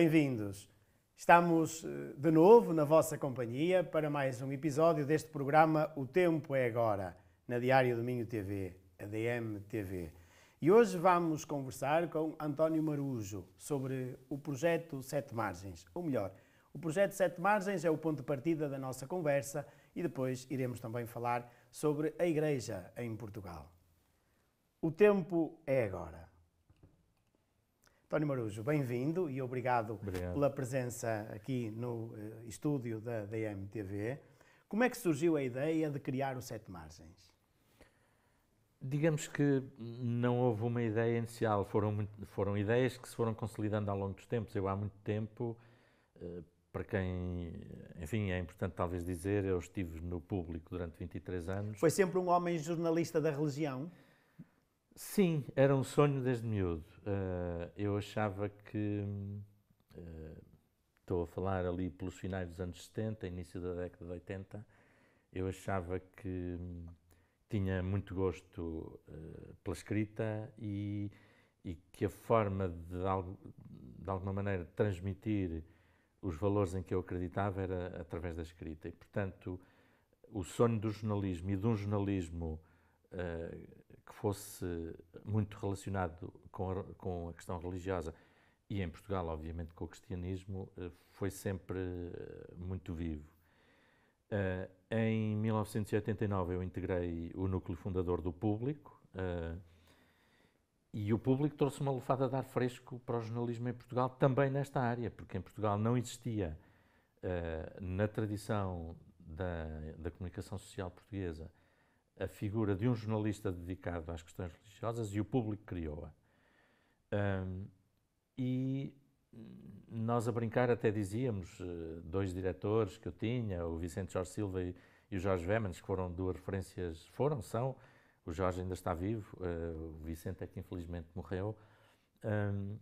bem-vindos. Estamos eh, de novo na vossa companhia para mais um episódio deste programa O Tempo é Agora, na Diário Domingo TV, a DM TV. E hoje vamos conversar com António Marujo sobre o projeto Sete Margens, ou melhor, o projeto Sete Margens é o ponto de partida da nossa conversa e depois iremos também falar sobre a Igreja em Portugal. O tempo é agora. António Marujo, bem-vindo e obrigado, obrigado, pela presença aqui no uh, estúdio da DMTV. Como é que surgiu a ideia de criar o Sete Margens? Digamos que não houve uma ideia inicial, foram, muito, foram ideias que se foram consolidando ao longo dos tempos. Eu há muito tempo, eh, para quem, enfim, é importante talvez dizer, eu estive no público durante 23 anos. Foi sempre um homem jornalista da religião? Sim, era um sonho desde miúdo. Uh, eu achava que. Uh, estou a falar ali pelos finais dos anos 70, início da década de 80. Eu achava que hum, tinha muito gosto uh, pela escrita e, e, que a forma de, algo, de alguma maneira, transmitir os valores em que eu acreditava era através da escrita. E, portanto, o sonho do jornalismo e de um jornalismo uh, fosse muito relacionado com a, com a questão religiosa e em Portugal, obviamente, com o cristianismo, eh, foi sempre eh, muito vivo. Uh, em 1989 eu integrei o núcleo fundador do Público uh, e o Público trouxe uma lufada de ar fresco para o jornalismo em Portugal, também nesta área, porque em Portugal não existia, uh, na tradição da, da comunicação social portuguesa, a figura de um jornalista dedicado às questões religiosas e o público criou-a. Um, e nós a brincar até dizíamos, eh, dois diretores que eu tinha, o Vicente Jorge Silva e, e o Jorge Vemans, que foram duas referências, foram, são, o Jorge ainda está vivo, uh, o Vicente é que infelizmente morreu, um,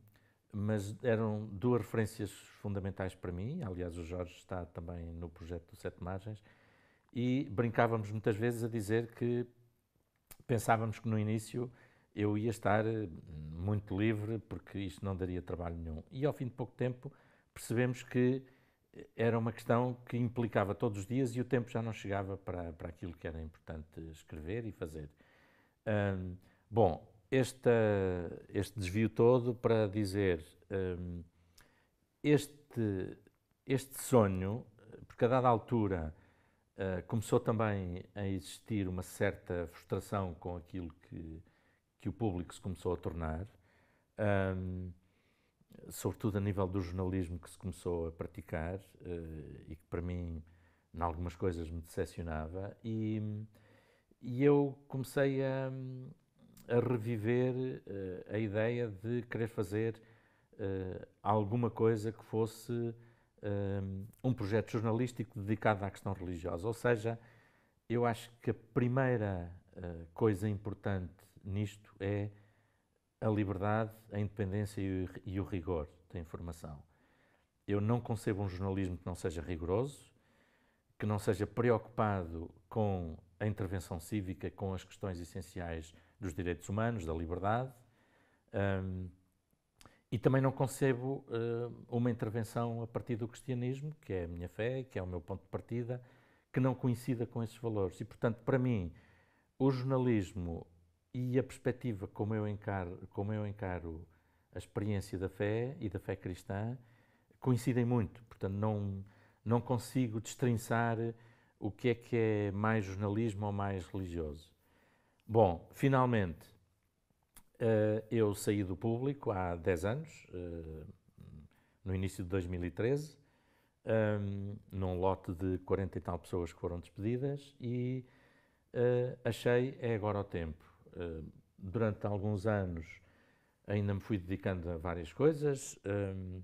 mas eram duas referências fundamentais para mim, aliás o Jorge está também no projeto do Sete Margens, e brincávamos muitas vezes a dizer que pensávamos que no início eu ia estar eh, muito livre porque isto não daria trabalho nenhum. E ao fim de pouco tempo percebemos que eh, era uma questão que implicava todos os dias e o tempo já não chegava para, para aquilo que era importante escrever e fazer. bom, este desvio todo para dizer este, este sonho, porque a dada altura eh, começou também a existir uma certa frustração com aquilo que, que o público se começou a tornar, um, ehm, sobretudo a nível do jornalismo que se começou a praticar uh, e que para mim, em algumas coisas, me decepcionava. E, e eu comecei a, a reviver uh, a ideia de querer fazer alguma coisa que fosse um projeto jornalístico dedicado à questão religiosa. Ou seja, eu acho que a primeira uh, coisa importante nisto é a liberdade, a independência e o rigor da informação. Eu não concebo um jornalismo que não seja rigoroso, que não seja preocupado com a intervenção cívica, com as questões essenciais dos direitos humanos, da liberdade. Um, e também não concebo uh, uma intervenção a partir do cristianismo, que é a minha fé, que é o meu ponto de partida, que não coincida com esses valores. E, portanto, para mim, o jornalismo e a perspectiva como eu encaro, como eu encaro a experiência da fé e da fé cristã coincidem muito. Portanto, não, não consigo destrinçar o que é que é mais jornalismo ou mais religioso. Bom, finalmente, eh, eu saí do público há 10 anos, eh, no início de 2013, ehm, num lote de 40 e tal pessoas que foram despedidas e eh, achei é agora o tempo. durante alguns anos ainda me fui dedicando a várias coisas ehm,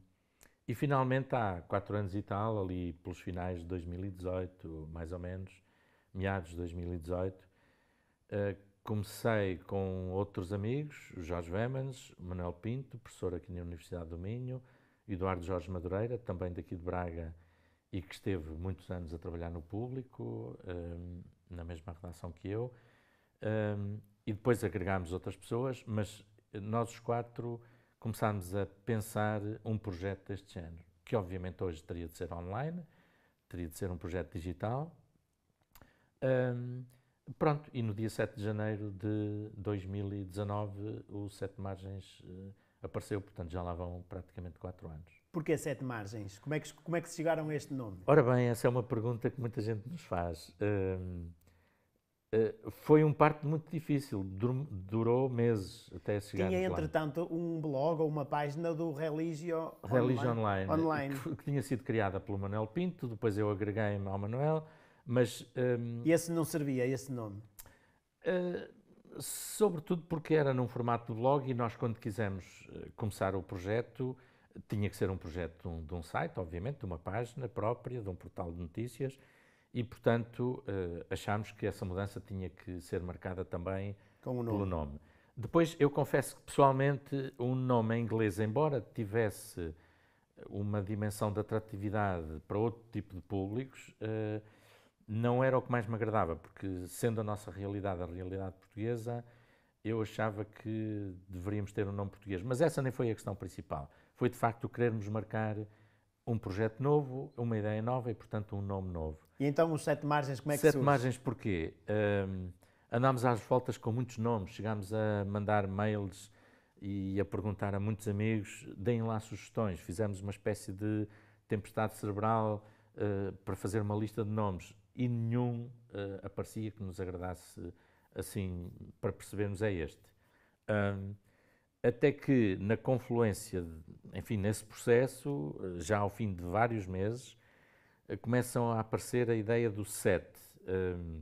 e finalmente há 4 anos e tal, ali pelos finais de 2018, mais ou menos, meados de 2018, comecei com outros amigos, Jorge Vemans, Manuel Pinto, professor aqui na Universidade do Minho, Eduardo Jorge Madureira, também daqui de Braga e que esteve muitos anos a trabalhar no público, um, na mesma redação que eu. Um, e depois agregámos outras pessoas, mas nós os quatro começámos a pensar um projeto deste género, que obviamente hoje teria de ser online, teria de ser um projeto digital. Um, Pronto, e no dia 7 de janeiro de 2019, o Sete Margens eh, apareceu, portanto já lá vão praticamente 4 anos. Porquê Sete Margens? Como é, que, como é que se chegaram a este nome? Ora bem, essa é uma pergunta que muita gente nos faz. Ehm, eh, foi um parto muito difícil, durou meses até chegar Tinha, entretanto, um blog ou uma página do Religio, Religio Online, Online. Que, que, tinha sido criada pelo Manuel Pinto, depois eu agreguei-me ao Manuel mas, um, esse não servia, esse nome? Uh, sobretudo porque era num formato de blog e nós, quando quisemos eh, começar o projeto, tinha que ser um projeto de um, de um site, obviamente, de uma página própria, de um portal de notícias, e, portanto, uh, achámos que essa mudança tinha que ser marcada também Com o nome. pelo nome. Depois, eu confesso que, pessoalmente, um nome em inglês, embora tivesse uma dimensão de atratividade para outro tipo de públicos, uh, não era o que mais me agradava, porque sendo a nossa realidade a realidade portuguesa, eu achava que deveríamos ter um nome português. Mas essa nem foi a questão principal. Foi de facto querermos marcar um projeto novo, uma ideia nova e, portanto, um nome novo. E então os Sete Margens, como é que Sete surge? Margens porquê? Um, andámos às voltas com muitos nomes, chegámos a mandar mails e a perguntar a muitos amigos, deem lá sugestões. Fizemos uma espécie de tempestade cerebral uh, para fazer uma lista de nomes e nenhum uh, aparecia que nos agradasse assim para percebermos é este. Um, até que na confluência, de, enfim, nesse processo, eh, já ao fim de vários meses, eh, começam a aparecer a ideia do sete. Um,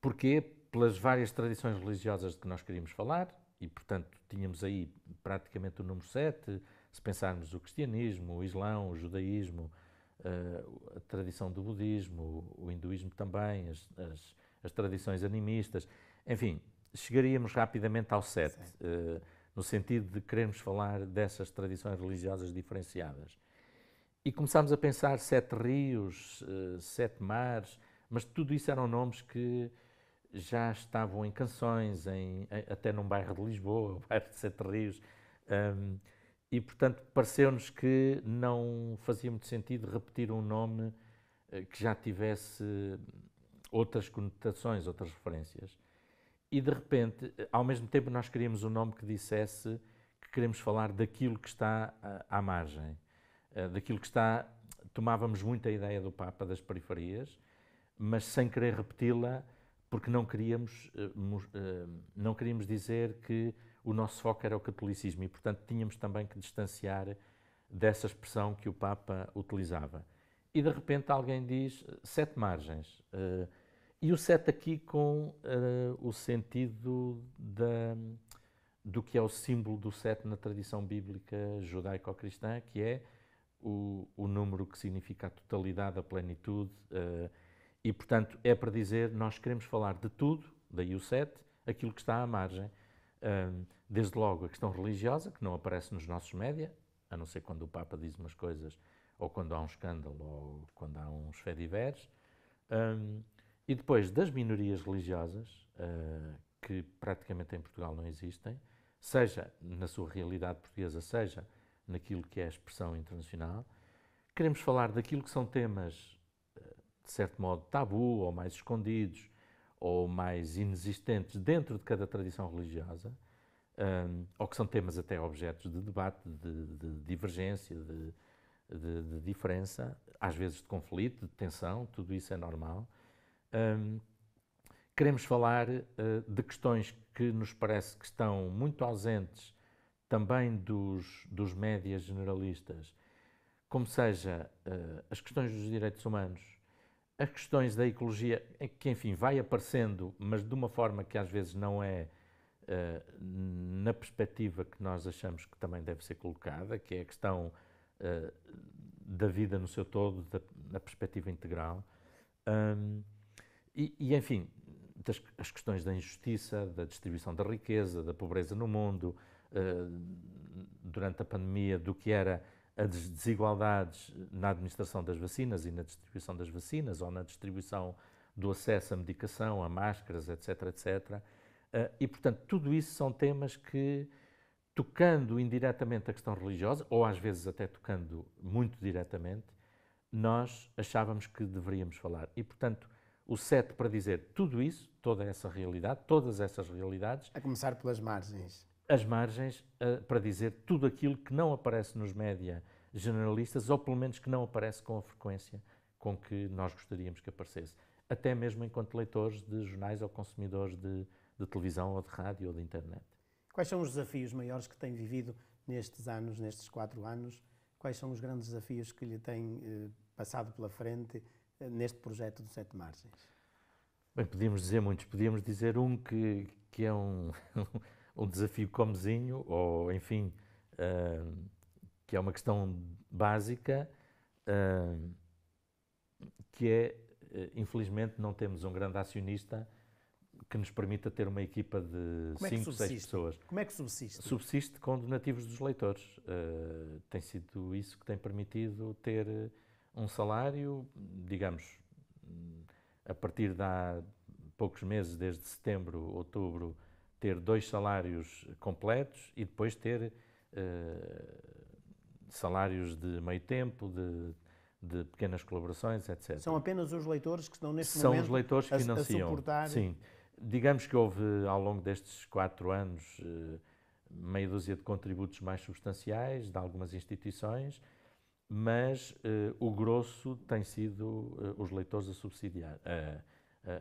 porquê? Pelas várias tradições religiosas de que nós queríamos falar, e portanto tínhamos aí praticamente o número sete, se pensarmos o cristianismo, o islão, o judaísmo, uh, a tradição do budismo, o, o hinduísmo também, as, as, as, tradições animistas, enfim, chegaríamos rapidamente ao sete, uh, eh, no sentido de querermos falar dessas tradições religiosas diferenciadas. E começámos a pensar sete rios, eh, sete mares, mas tudo isso eram nomes que já estavam em canções, em, até num bairro de Lisboa, o bairro de Sete Rios. Um, e, portanto, pareceu-nos que não fazia muito sentido repetir um nome eh, que já tivesse outras conotações, outras referências. E, de repente, eh, ao mesmo tempo, nós queríamos um nome que dissesse que queremos falar daquilo que está eh, à margem, daquilo que está. Tomávamos muito a ideia do Papa das periferias, mas sem querer repeti-la, porque não queríamos, não queríamos dizer que o nosso foco era o catolicismo e, portanto, tínhamos também que distanciar dessa expressão que o Papa utilizava. E, de repente, alguém diz eh, sete margens. Eh, e o sete aqui com eh, o sentido da, do que é o símbolo do sete na tradição bíblica judaico-cristã, que é o, o, número que significa a totalidade, a plenitude. E, portanto, é para dizer, nós queremos falar de tudo, daí o sete, aquilo que está à margem desde logo a questão religiosa, que não aparece nos nossos média, a não ser quando o Papa diz umas coisas, ou quando há um escândalo, ou quando há uns fediveres. e depois das minorias religiosas, ah, que praticamente em Portugal não existem, seja na sua realidade portuguesa, seja naquilo que é a expressão internacional. Queremos falar daquilo que são temas, ah, de certo modo, tabu ou mais escondidos, ou mais inexistentes dentro de cada tradição religiosa, um, ou que são temas até objetos de debate, de, de divergência, de, de, de, diferença, às vezes de conflito, de tensão, tudo isso é normal. Um, queremos falar uh, de questões que nos parece que estão muito ausentes também dos, dos médias generalistas, como seja uh, as questões dos direitos humanos, as questões da ecologia, é que enfim, vai aparecendo, mas de uma forma que às vezes não é uh, na perspectiva que nós achamos que também deve ser colocada, que é a questão uh, da vida no seu todo, da, na perspectiva integral. Um, e, e, enfim, das, as questões da injustiça, da distribuição da riqueza, da pobreza no mundo, uh, durante a pandemia, do que era as desigualdades na administração das vacinas e na distribuição das vacinas ou na distribuição do acesso à medicação, a máscaras, etc, etc. Ah, e, portanto, tudo isso são temas que, tocando indiretamente a questão religiosa, ou às vezes até tocando muito diretamente, nós achávamos que deveríamos falar. E, portanto, o sete para dizer tudo isso, toda essa realidade, todas essas realidades. A começar pelas margens. As margens ah, para dizer tudo aquilo que não aparece nos média generalistas, ou pelo menos que não aparece com a frequência com que nós gostaríamos que aparecesse, até mesmo enquanto leitores de jornais ou consumidores de, de televisão ou de rádio ou de internet. Quais são os desafios maiores que tem vivido nestes anos, nestes quatro anos? Quais são os grandes desafios que lhe têm eh, passado pela frente eh, neste projeto do Sete Margens? Bem, podíamos dizer muitos. Podíamos dizer um que, que é um, um desafio comezinho, ou enfim, uh, que é uma questão básica, uh, que é, eh, infelizmente, não temos um grande acionista que nos permita ter uma equipa de 5, é 6 pessoas. Como é que subsiste? Subsiste com donativos dos leitores. Uh, tem sido isso que tem permitido ter eh, um salário, digamos, a partir de há poucos meses, desde setembro, outubro, ter dois salários completos e depois ter uh, salários de meio tempo, de, de, pequenas colaborações, etc. São apenas os leitores que estão neste São momento os leitores que financiam. A, suportar... Sim. Digamos que houve, ao longo destes quatro anos, eh, meia dúzia de contributos mais substanciais de algumas instituições, mas eh, o grosso tem sido eh, os leitores a subsidiar, a, a,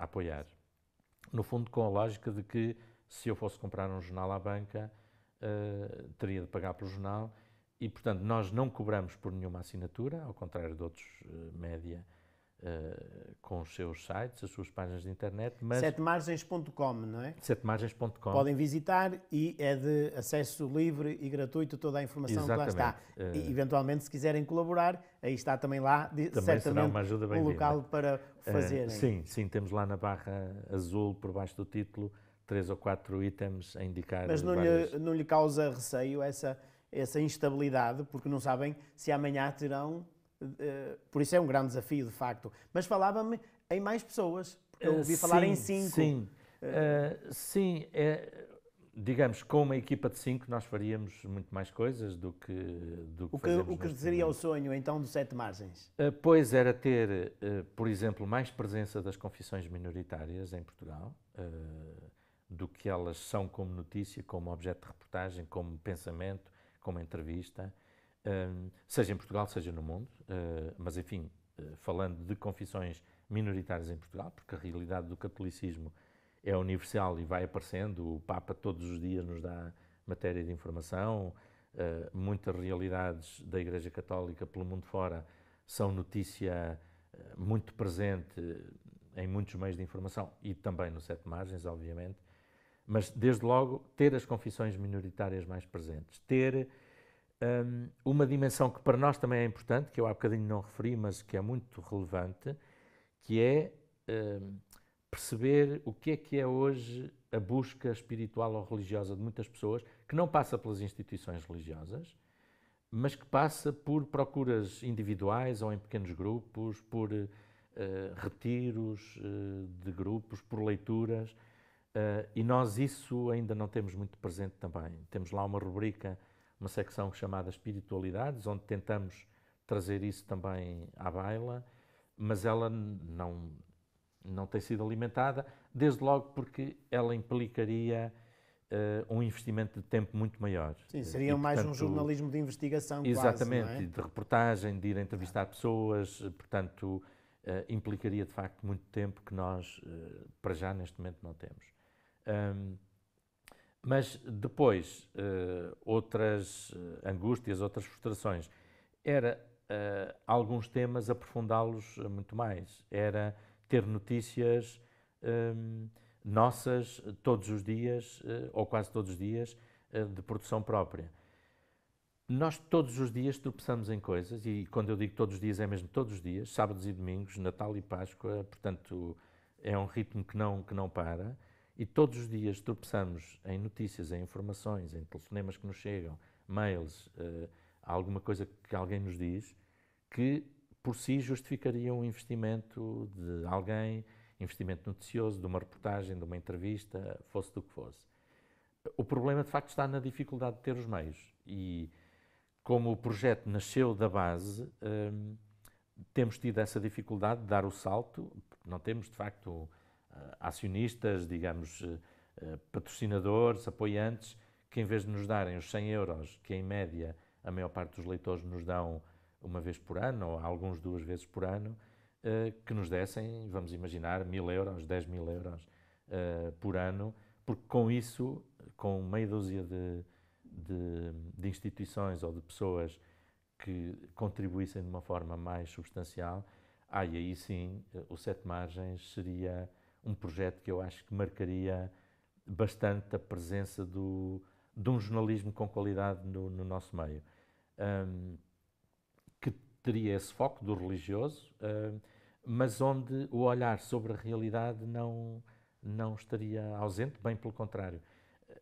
a, apoiar. No fundo, com a lógica de que se eu fosse comprar um jornal à banca, teria de pagar pelo jornal e, portanto, nós não cobramos por nenhuma assinatura, ao contrário de outros uh, média uh, com os seus sites, as suas páginas de internet. Mas... Setemargens.com, não é? Setemargens.com. Podem visitar e é de acesso livre e gratuito toda a informação Exatamente. que lá está. E, eventualmente, se quiserem colaborar, aí está também lá, de, também certamente, será uma ajuda um local para eh, fazerem. Uh, sim, sim, temos lá na barra azul, por baixo do título, três ou quatro itens a indicar. Mas não, várias... lhe, não lhe causa receio essa essa instabilidade, porque não sabem se amanhã terão. Uh, por isso é um grande desafio, de facto. Mas falava-me em mais pessoas, porque eu eh, ouvi uh, falar sim, em cinco. Sim, uh, sim é, digamos, com uma equipa de cinco nós faríamos muito mais coisas do que do que O que, o que seria momento. o sonho, então, dos sete margens? pois era ter, por exemplo, mais presença das confissões minoritárias em Portugal do que elas são como notícia, como objeto de reportagem, como pensamento, como entrevista, hum, seja em Portugal, seja no mundo, hum, mas enfim, hum, falando de confissões minoritárias em Portugal, porque a realidade do catolicismo é universal e vai aparecendo, o Papa todos os dias nos dá matéria de informação, muitas realidades da Igreja Católica pelo mundo fora são notícia muito presente em muitos meios de informação e também no Sete Margens, obviamente, mas desde logo ter as confissões minoritárias mais presentes, ter um, uma dimensão que para nós também é importante, que eu há bocadinho não referi, mas que é muito relevante, que é um, perceber o que é que é hoje a busca espiritual ou religiosa de muitas pessoas, que não passa pelas instituições religiosas, mas que passa por procuras individuais ou em pequenos grupos, por uh, retiros uh, de grupos, por leituras. Uh, e nós isso ainda não temos muito presente também. Temos lá uma rubrica, uma secção chamada Espiritualidades, onde tentamos trazer isso também à baila, mas ela não, não tem sido alimentada, desde logo porque ela implicaria uh, um investimento de tempo muito maior. Sim, eh, seria e, mais portanto, um jornalismo de investigação, Exatamente, quase, é? de reportagem, de ir entrevistar tá. pessoas, portanto, uh, implicaria de facto muito tempo que nós, para já, neste momento, não temos. Um, mas depois, uh, outras eh, angústias, outras frustrações, era uh, alguns temas aprofundá-los muito mais, era ter notícias um, nossas todos os dias, uh, ou quase todos os dias, de produção própria. Nós todos os dias tropeçamos em coisas, e quando eu digo todos os dias, é mesmo todos os dias, sábados e domingos, Natal e Páscoa, portanto, é um ritmo que não, que não para. E todos os dias tropeçamos em notícias, em informações, em telefonemas que nos chegam, mails, eh, alguma coisa que alguém nos diz, que por si justificaria um investimento de alguém, investimento noticioso, de uma reportagem, de uma entrevista, fosse do que fosse. O problema, de facto, está na dificuldade de ter os meios. E como o projeto nasceu da base, eh, temos tido essa dificuldade de dar o salto, não temos, de facto, eh, acionistas, digamos, eh, eh, patrocinadores, apoiantes, que em vez de nos darem os 100 euros que em média a maior parte dos leitores nos dão uma vez por ano, ou alguns duas vezes por ano, que nos dessem, vamos imaginar, mil euros, dez mil euros por ano, porque com isso, com meia dúzia de, de, de instituições ou de pessoas que contribuíssem de uma forma mais substancial, aí, aí sim o Sete Margens seria um projeto que eu acho que marcaria bastante a presença do, de um jornalismo com qualidade no, no nosso meio. Um, que teria esse foco do religioso, um, mas onde o olhar sobre a realidade não, não estaria ausente, bem pelo contrário.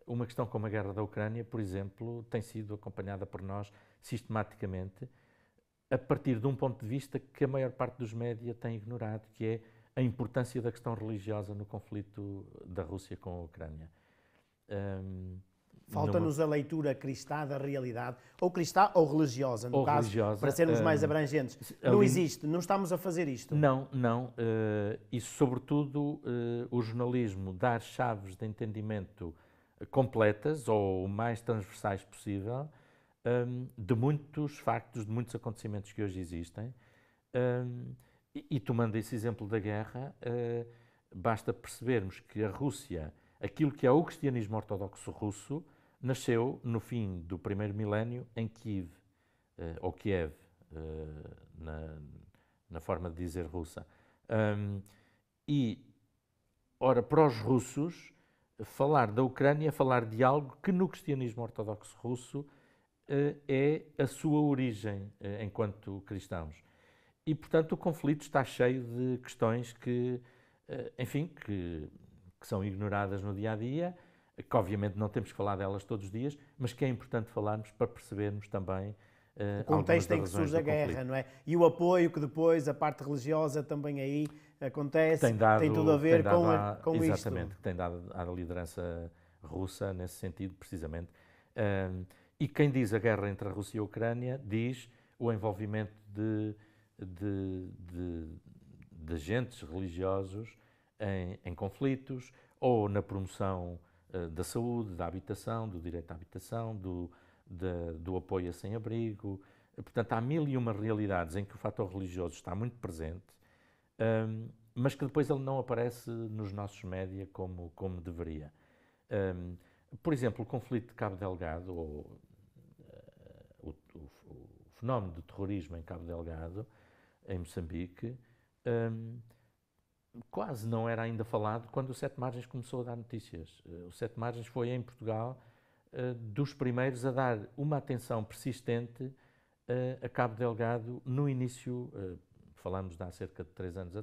Uma questão como a guerra da Ucrânia, por exemplo, tem sido acompanhada por nós sistematicamente a partir de um ponto de vista que a maior parte dos média tem ignorado, que é a importância da questão religiosa no conflito da Rússia com a Ucrânia. Um, Falta-nos numa... a leitura cristã da realidade, ou cristã ou religiosa, no ou caso, religiosa, para sermos uh, mais abrangentes. Ali... Não existe, não estamos a fazer isto. Não, não. Uh, e, sobretudo, uh, o jornalismo dar chaves de entendimento completas ou o mais transversais possível um, de muitos factos, de muitos acontecimentos que hoje existem. Um, e, e tomando esse exemplo da guerra, uh, basta percebermos que a Rússia, aquilo que é o cristianismo ortodoxo russo, nasceu no fim do primeiro milénio em Kiev, uh, ou Kiev, eh, na, na, forma de dizer russa. Um, e, ora, para os russos, falar da Ucrânia é falar de algo que no cristianismo ortodoxo russo é a sua origem enquanto cristãos. E, portanto, o conflito está cheio de questões que, eh, enfim, que, que são ignoradas no dia a dia, que obviamente não temos que falar delas todos os dias, mas que é importante falarmos para percebermos também eh, o contexto em que surge a guerra, não é? E o apoio que depois a parte religiosa também aí acontece, tem, dado, tem tudo a ver com, a, com exatamente, isto. Exatamente, tem dado à liderança russa nesse sentido, precisamente. e quem diz a guerra entre a Rússia e a Ucrânia diz o envolvimento de de, de, de agentes religiosos em, em, conflitos ou na promoção uh, da saúde, da habitação, do direito à habitação, do, de, do apoio a sem-abrigo. Portanto, há mil e uma realidades em que o fator religioso está muito presente, um, ehm, mas que depois ele não aparece nos nossos média como, como deveria. Um, ehm, por exemplo, o conflito de Cabo Delgado, ou uh, o, o, o, fenómeno do terrorismo em Cabo Delgado, em Moçambique, um, quase não era ainda falado quando o Sete Margens começou a dar notícias. Eh, o Sete Margens foi em Portugal eh, dos primeiros a dar uma atenção persistente eh, a Cabo Delgado no início, falamos de há cerca de três anos,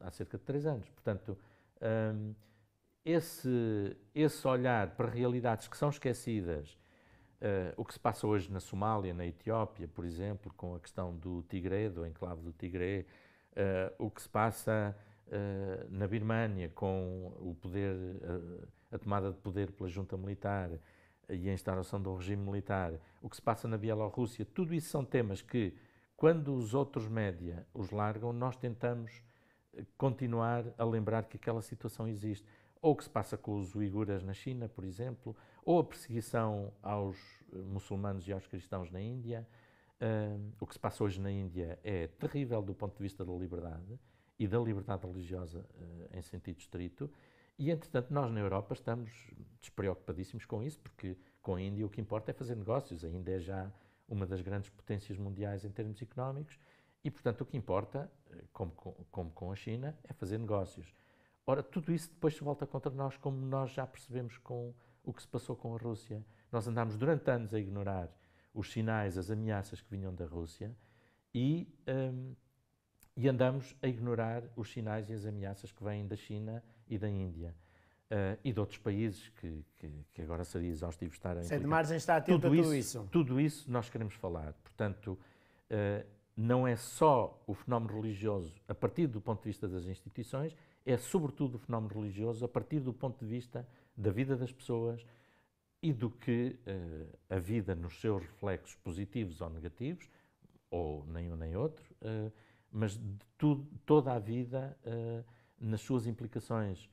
há cerca de três anos. Portanto, hum, esse, esse olhar para realidades que são esquecidas Uh, o que se passa hoje na Somália, na Etiópia, por exemplo, com a questão do Tigré, do enclave do Tigré, uh, eh, o que se passa uh, na Birmânia com o poder, a tomada de poder pela junta militar e a instauração do regime militar, o que se passa na Bielorrússia, tudo isso são temas que, quando os outros média os largam, nós tentamos continuar a lembrar que aquela situação existe. Ou o que se passa com os uiguras na China, por exemplo, ou a perseguição aos eh, muçulmanos e aos cristãos na Índia. Uh, o que se passa hoje na Índia é terrível do ponto de vista da liberdade e da liberdade religiosa uh, em sentido estrito. E, entretanto, nós na Europa estamos despreocupadíssimos com isso, porque com a Índia o que importa é fazer negócios. A Índia é já uma das grandes potências mundiais em termos económicos e, portanto, o que importa, como, como com a China, é fazer negócios. Ora, tudo isso depois se volta contra nós, como nós já percebemos com o que se passou com a Rússia. Nós andámos durante anos a ignorar os sinais, as ameaças que vinham da Rússia e, um, e andamos a ignorar os sinais e as ameaças que vêm da China e da Índia. Uh, e de outros países que, que, que agora seria exaustivo estar a Sede Margem está atento tudo a tudo isso, isso, Tudo isso nós queremos falar. Portanto, uh, não é só o fenómeno religioso a partir do ponto de vista das instituições, é sobretudo o fenómeno religioso a partir do ponto de vista da vida das pessoas e do que uh, a vida nos seus reflexos positivos ou negativos, ou nem um nem outro, uh, mas de toda a vida uh, nas suas implicações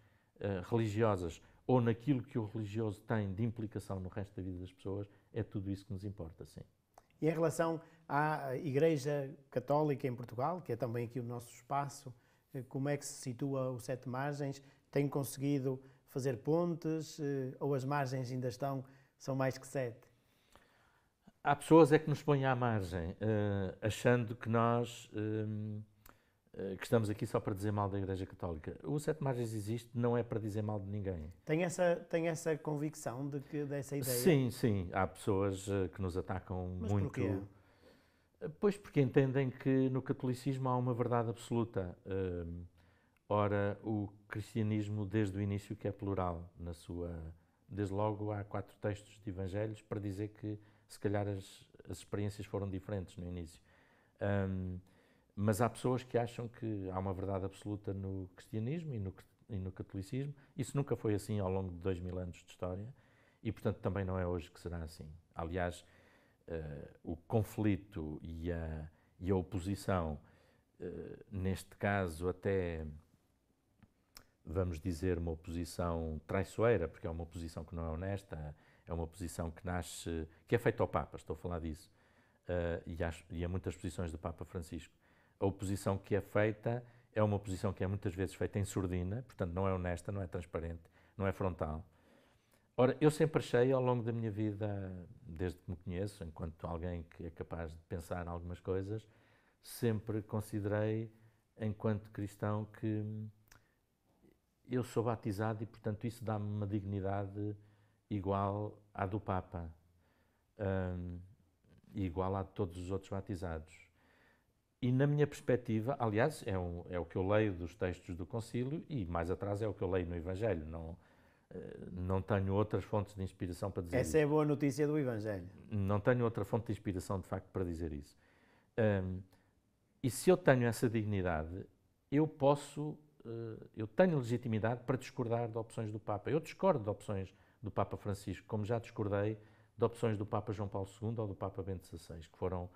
religiosas ou naquilo que o religioso tem de implicação no resto da vida das pessoas, é tudo isso que nos importa, sim. E em relação à Igreja Católica em Portugal, que é também aqui o nosso espaço, como é que se situa o Sete Margens? Tem conseguido fazer pontes eh, ou as margens ainda estão, são mais que sete? Há pessoas é que nos põem à margem, eh, achando que nós eh, que estamos aqui só para dizer mal da Igreja Católica. O Sete Margens existe, não é para dizer mal de ninguém. Tem essa, tem essa convicção de que, dessa ideia? Sim, sim. Há pessoas que nos atacam Mas muito. Porquê? Pois porque entendem que no catolicismo há uma verdade absoluta. Uh, Ora, o cristianismo desde o início que é plural na sua desde logo há quatro textos de evangelhos para dizer que se calhar as, as experiências foram diferentes no início. Um, mas há pessoas que acham que há uma verdade absoluta no cristianismo e no, e no catolicismo. Isso nunca foi assim ao longo de dois mil anos de história e, portanto, também não é hoje que será assim. Aliás, uh, o conflito e a, e a oposição, uh, neste caso até vamos dizer, uma posição traiçoeira, porque é uma posição que não é honesta, é uma posição que nasce, que é feita ao Papa, estou a falar disso, uh, e, acho, e a muitas posições do Papa Francisco. A oposição que é feita é uma posição que é muitas vezes feita em surdina, portanto não é honesta, não é transparente, não é frontal. Ora, eu sempre achei ao longo da minha vida, desde que me conheço, enquanto alguém que é capaz de pensar em algumas coisas, sempre considerei, enquanto cristão, que eu sou batizado e, portanto, isso dá-me uma dignidade igual à do Papa, um, igual à de todos os outros batizados. E na minha perspectiva, aliás, é, um, é, o que eu leio dos textos do Concílio e mais atrás é o que eu leio no Evangelho. Não, eh, não tenho outras fontes de inspiração para dizer Essa é isso. Essa é a boa notícia do Evangelho. Não tenho outra fonte de inspiração, de facto, para dizer isso. Um, e se eu tenho essa dignidade, eu posso eh, eu tenho legitimidade para discordar de opções do Papa. Eu discordo de opções do Papa Francisco, como já discordei de opções do Papa João Paulo II ou do Papa Bento XVI, que foram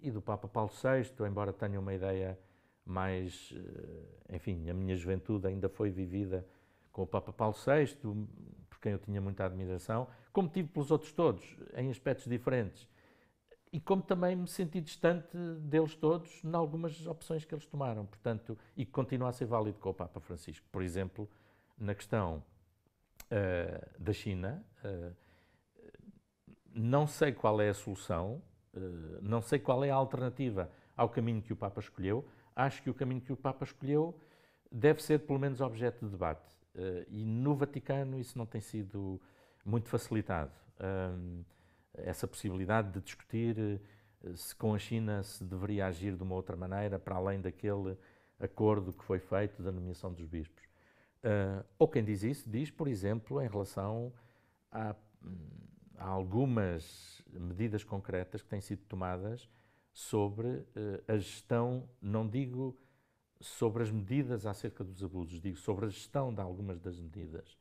e do Papa Paulo VI, embora tenha uma ideia mais, eh, enfim, a minha juventude ainda foi vivida com o Papa Paulo VI, por quem eu tinha muita admiração, como tive pelos outros todos, em aspectos diferentes e como também me senti distante deles todos em algumas opções que eles tomaram, portanto, e que continua a ser válido com o Papa Francisco. Por exemplo, na questão uh, da China, uh, não sei qual é a solução, uh, não sei qual é a alternativa ao caminho que o Papa escolheu. Acho que o caminho que o Papa escolheu deve ser, pelo menos, objeto de debate. e no Vaticano isso não tem sido muito facilitado. Um, essa possibilidade de discutir eh, se com a China se deveria agir de uma outra maneira, para além daquele acordo que foi feito da nomeação dos bispos. Uh, ou quem diz isso, diz, por exemplo, em relação a, hum, a algumas medidas concretas que têm sido tomadas sobre uh, a gestão, não digo sobre as medidas acerca dos abusos, digo sobre a gestão de algumas das medidas.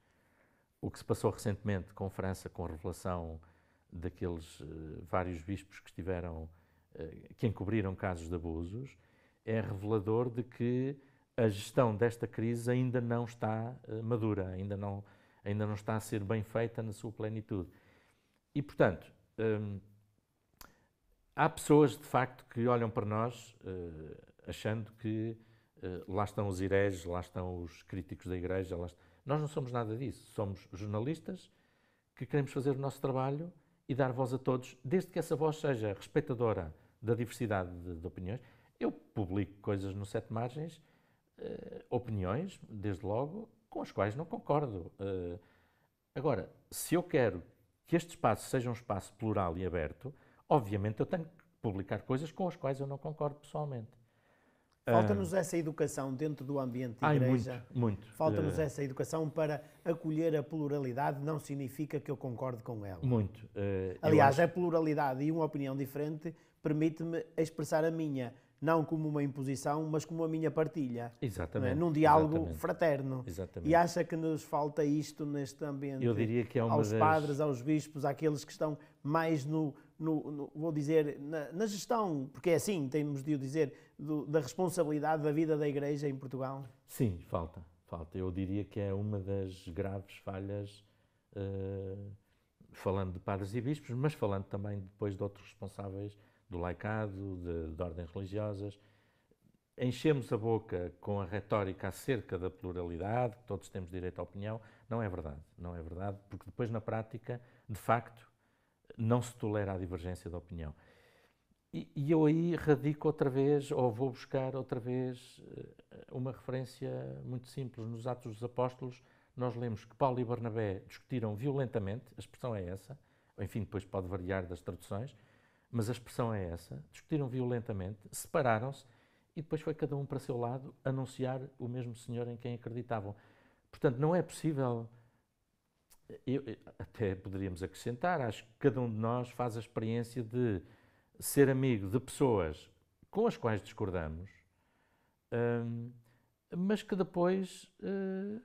O que se passou recentemente com França, com a revelação daqueles uh, vários bispos que estiveram, uh, eh, que encobriram casos de abusos, é revelador de que a gestão desta crise ainda não está uh, madura, ainda não, ainda não está a ser bem feita na sua plenitude. E, portanto, um, há pessoas, de facto, que olham para nós achando que lá estão os hereges, lá estão os críticos da Igreja, nós não somos nada disso, somos jornalistas que queremos fazer o nosso trabalho e dar voz a todos, desde que essa voz seja respeitadora da diversidade de, de opiniões. Eu publico coisas no Sete Margens, eh, opiniões, desde logo, com as quais não concordo. Eh, agora, se eu quero que este espaço seja um espaço plural e aberto, obviamente eu tenho que publicar coisas com as quais eu não concordo pessoalmente. Falta-nos ah. essa educação dentro do ambiente de igreja. Ai, muito, muito. Falta-nos ah. essa educação para acolher a pluralidade, não significa que eu concorde com ela. Muito. Uh, Aliás, acho... a pluralidade e uma opinião diferente permite-me expressar a minha, não como uma imposição, mas como a minha partilha. É? Exatamente. Num diálogo exatamente, fraterno. Exatamente. E acha que nos falta isto neste ambiente? Eu diria que é uma Aos das... padres, aos bispos, àqueles que estão mais no no, no, vou dizer, na, na, gestão, porque é assim, temos de o dizer, do, da responsabilidade da vida da Igreja em Portugal? Sim, falta, falta. Eu diria que é uma das graves falhas, uh, falando de padres e bispos, mas falando também depois de outros responsáveis do laicado, de, de ordens religiosas. Enchemos a boca com a retórica acerca da pluralidade, que todos temos direito à opinião. Não é verdade, não é verdade, porque depois na prática, de facto, não se tolera a divergência de opinião. E, e, eu aí radico outra vez, ou vou buscar outra vez, eh, uma referência muito simples. Nos Atos dos Apóstolos, nós lemos que Paulo e Barnabé discutiram violentamente, a expressão é essa, enfim, depois pode variar das traduções, mas a expressão é essa: discutiram violentamente, separaram-se e depois foi cada um para seu lado anunciar o mesmo Senhor em quem acreditavam. Portanto, não é possível eu, até poderíamos acrescentar, acho que cada um de nós faz a experiência de ser amigo de pessoas com as quais discordamos, hum, mas que depois hum,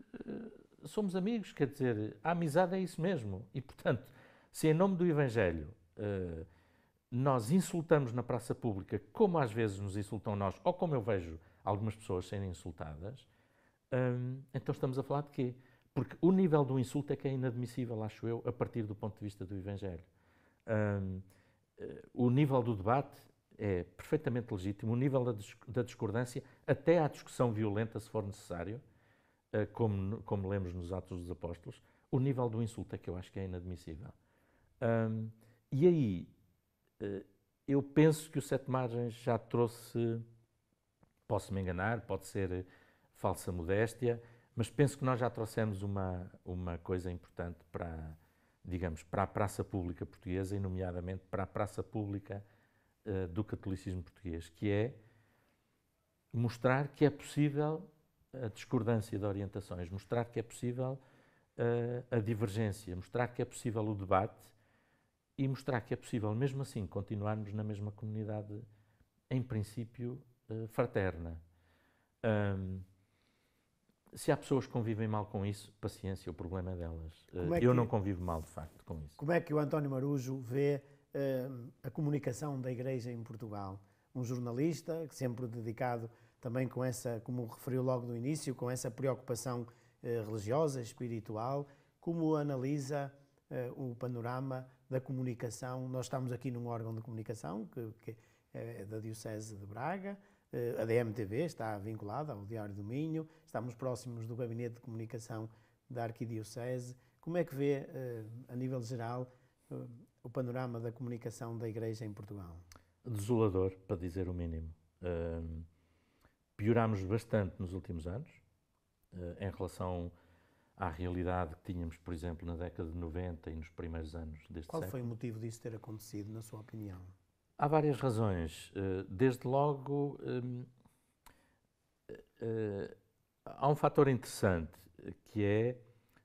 somos amigos, quer dizer, a amizade é isso mesmo. E, portanto, se em nome do Evangelho hum, nós insultamos na praça pública, como às vezes nos insultam nós, ou como eu vejo algumas pessoas serem insultadas, hum, então estamos a falar de quê? Porque o nível do insulto é que é inadmissível, acho eu, a partir do ponto de vista do Evangelho. Um, eh, o nível do debate é perfeitamente legítimo, o nível da, da discordância, até à discussão violenta, se for necessário, uh, como, como lemos nos Atos dos Apóstolos, o nível do insulto é que eu acho que é inadmissível. Um, e aí, uh, eu penso que o Sete Margens já trouxe, posso me enganar, pode ser falsa modéstia, mas penso que nós já trouxemos uma, uma coisa importante para, digamos, para a praça pública portuguesa e, nomeadamente, para a praça pública uh, do catolicismo português, que é mostrar que é possível a discordância de orientações, mostrar que é possível uh, a divergência, mostrar que é possível o debate e mostrar que é possível, mesmo assim, continuarmos na mesma comunidade, em princípio, uh, fraterna. Um, se há pessoas que convivem mal com isso, paciência, o problema é delas. É eh, que, eu não convivo mal, de facto, com isso. Como é que o António Marujo vê uh, a comunicação da Igreja em Portugal? Um jornalista, sempre dedicado também com essa, como referiu logo no início, com essa preocupação uh, religiosa, espiritual, como analisa uh, o panorama da comunicação? Nós estamos aqui num órgão de comunicação, que, que é da Diocese de Braga, eh, a DMTV está vinculada ao Diário do Minho, estamos próximos do Gabinete de Comunicação da Arquidiocese. Como é que vê, eh, a nível geral, eh, o panorama da comunicação da Igreja em Portugal? Desolador, para dizer o mínimo. Ehm, piorámos bastante nos últimos anos em relação à realidade que tínhamos, por exemplo, na década de 90 e nos primeiros anos deste Qual século. Qual foi o motivo disso ter acontecido, na sua opinião? Há várias razões. Eh, desde logo, ehm, eh, eh, há um fator interessante que é,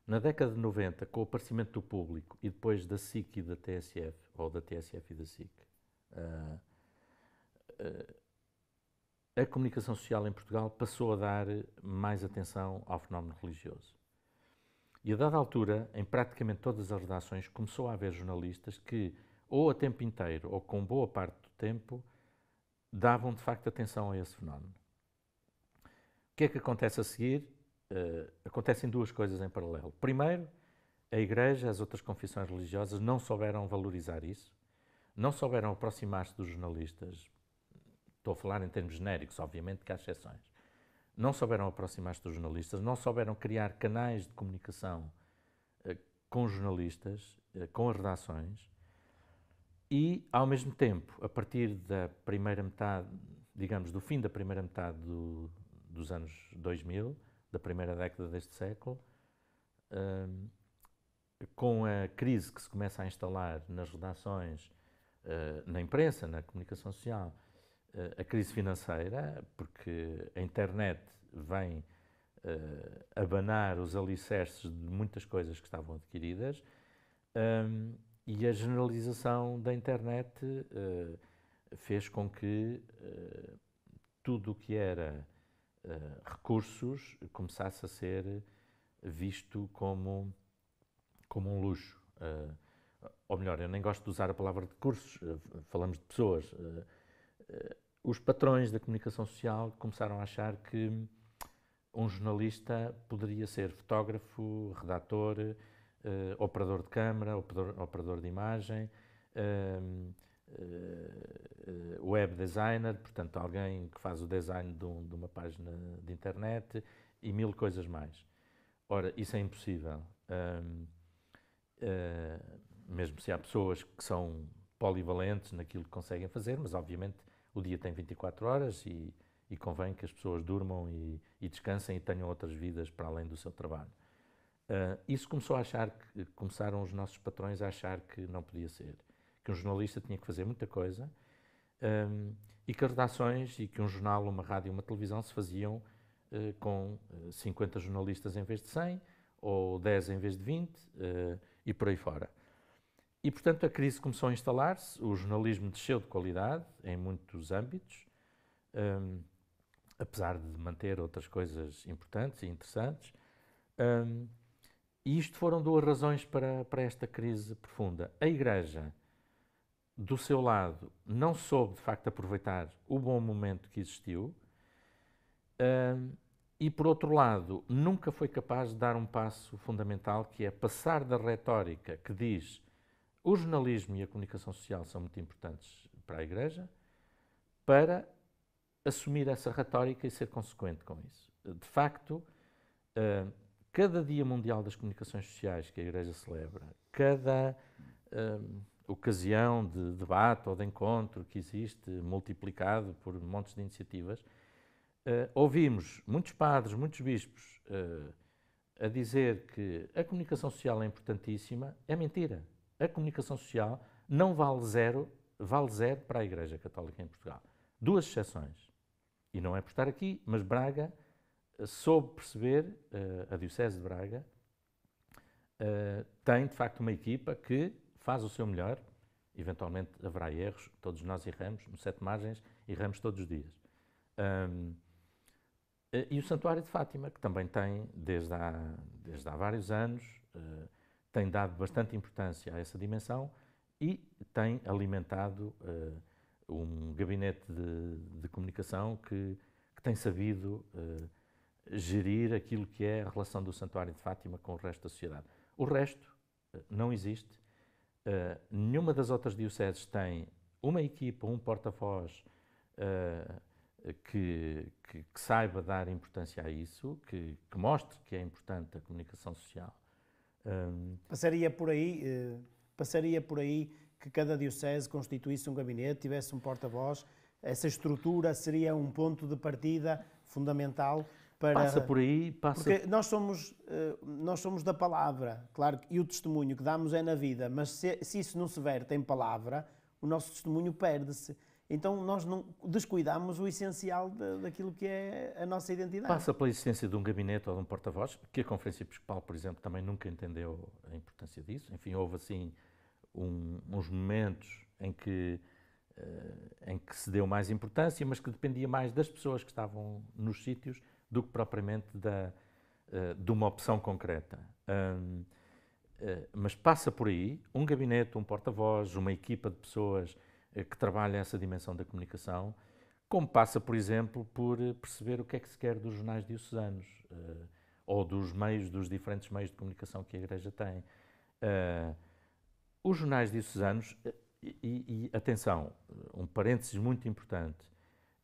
na década de 90, com o aparecimento do público e depois da SIC e da TSF, ou da TSF e da SIC, a comunicação social em Portugal passou a dar mais atenção ao fenómeno religioso. E a dada altura, em praticamente todas as redações, começou a haver jornalistas que ou a tempo inteiro, ou com boa parte do tempo, davam de facto atenção a esse fenómeno. O que é que acontece a seguir? Uh, acontecem duas coisas em paralelo. Primeiro, a Igreja, as outras confissões religiosas não souberam valorizar isso, não souberam aproximar-se dos jornalistas. Estou a falar em termos genéricos, obviamente que há exceções. Não souberam aproximar-se dos jornalistas, não souberam criar canais de comunicação uh, com jornalistas, uh, com as redações e, ao mesmo tempo, a partir da primeira metade, digamos, do fim da primeira metade do, dos anos 2000, da primeira década deste século, um, com a crise que se começa a instalar nas redações, uh, na imprensa, na comunicação social, uh, a crise financeira, porque a internet vem uh, abanar os alicerces de muitas coisas que estavam adquiridas, um, e a generalização da internet uh, fez com que uh, tudo o que era uh, recursos começasse a ser visto como, como um luxo. ou melhor, eu nem gosto de usar a palavra de cursos, falamos de pessoas. os patrões da comunicação social começaram a achar que um jornalista poderia ser fotógrafo, redator, uh, operador de câmara, operador, operador de imagem, um, ehm, uh, eh, web designer, portanto, alguém que faz o design de, um, de, uma página de internet e mil coisas mais. Ora, isso é impossível. Um, ehm, uh, eh, mesmo se há pessoas que são polivalentes naquilo que conseguem fazer, mas obviamente o dia tem 24 horas e, e convém que as pessoas durmam e, e descansem e tenham outras vidas para além do seu trabalho. Uh, isso começou a achar que começaram os nossos patrões a achar que não podia ser, que um jornalista tinha que fazer muita coisa um, ah, e que redações e que um jornal, uma rádio, uma televisão se faziam uh, com 50 jornalistas em vez de 100 ou 10 em vez de 20 uh, e por aí fora. E portanto a crise começou a instalar-se, o jornalismo desceu de qualidade em muitos âmbitos, um, apesar de manter outras coisas importantes e interessantes. Um, e isto foram duas razões para, para esta crise profunda. A Igreja, do seu lado, não soube de facto aproveitar o bom momento que existiu, hum, e por outro lado, nunca foi capaz de dar um passo fundamental que é passar da retórica que diz o jornalismo e a comunicação social são muito importantes para a Igreja, para assumir essa retórica e ser consequente com isso. De facto, uh, cada Dia Mundial das Comunicações Sociais que a Igreja celebra, cada hum, ocasião de debate ou de encontro que existe, multiplicado por montes de iniciativas, Uh, ouvimos muitos padres, muitos bispos uh, a dizer que a comunicação social é importantíssima, é mentira. A comunicação social não vale zero, vale zero para a Igreja Católica em Portugal. Duas exceções. E não é por estar aqui, mas Braga eh, soube perceber, eh, a Diocese de Braga eh, tem de facto uma equipa que faz o seu melhor, eventualmente haverá erros, todos nós erramos, no Sete Margens erramos todos os dias. E o Santuário de Fátima, que também tem, desde há, desde há vários anos, tem dado bastante importância a essa dimensão e tem alimentado um gabinete de, de comunicação que, que, tem sabido uh, gerir aquilo que é a relação do Santuário de Fátima com o resto da sociedade. O resto eh, não existe. Uh, nenhuma das outras dioceses tem uma equipa, um porta-voz uh, que, que, que, saiba dar importância a isso, que, que, mostre que é importante a comunicação social. Um, passaria por aí, uh, passaria por aí que cada diocese constituísse um gabinete, tivesse um porta-voz. Essa estrutura seria um ponto de partida fundamental para... Passa por aí, passa... Porque nós somos, eh, nós somos da palavra, claro, e o testemunho que damos é na vida, mas se, se isso não se verte em palavra, o nosso testemunho perde-se. Então nós não descuidamos o essencial de, daquilo que é a nossa identidade. Passa pela existência de um gabinete ou de um porta-voz, que a Conferência Episcopal, por exemplo, também nunca entendeu a importância disso. Enfim, houve assim um, uns momentos em que, uh, em que se deu mais importância, mas que dependia mais das pessoas que estavam nos sítios do que propriamente da, eh, de uma opção concreta. Eh, mas passa por aí um gabinete, um porta-voz, uma equipa de pessoas eh, que trabalha essa dimensão da comunicação, como passa, por exemplo, por perceber o que é que se quer dos jornais diocesanos ou dos meios, dos diferentes meios de comunicação que a Igreja tem. os jornais diocesanos, e, e atenção, um parênteses muito importante,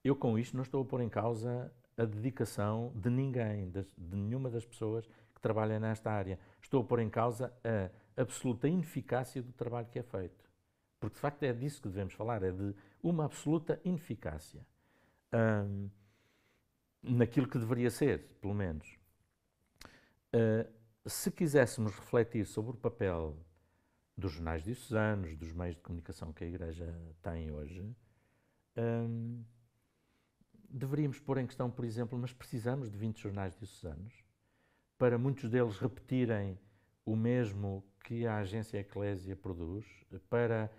eu com isto não estou a pôr em causa a dedicação de ninguém, de, de nenhuma das pessoas que trabalham nesta área. Estou a pôr em causa a absoluta ineficácia do trabalho que é feito. Porque de facto é disso que devemos falar, é de uma absoluta ineficácia. Um, naquilo que deveria ser, pelo menos. Uh, se quiséssemos refletir sobre o papel dos jornais anos, dos meios de comunicação que a Igreja tem hoje, um, deveríamos pôr em questão, por exemplo, mas precisamos de 20 jornais anos para muitos deles repetirem o mesmo que a agência Eclésia produz, para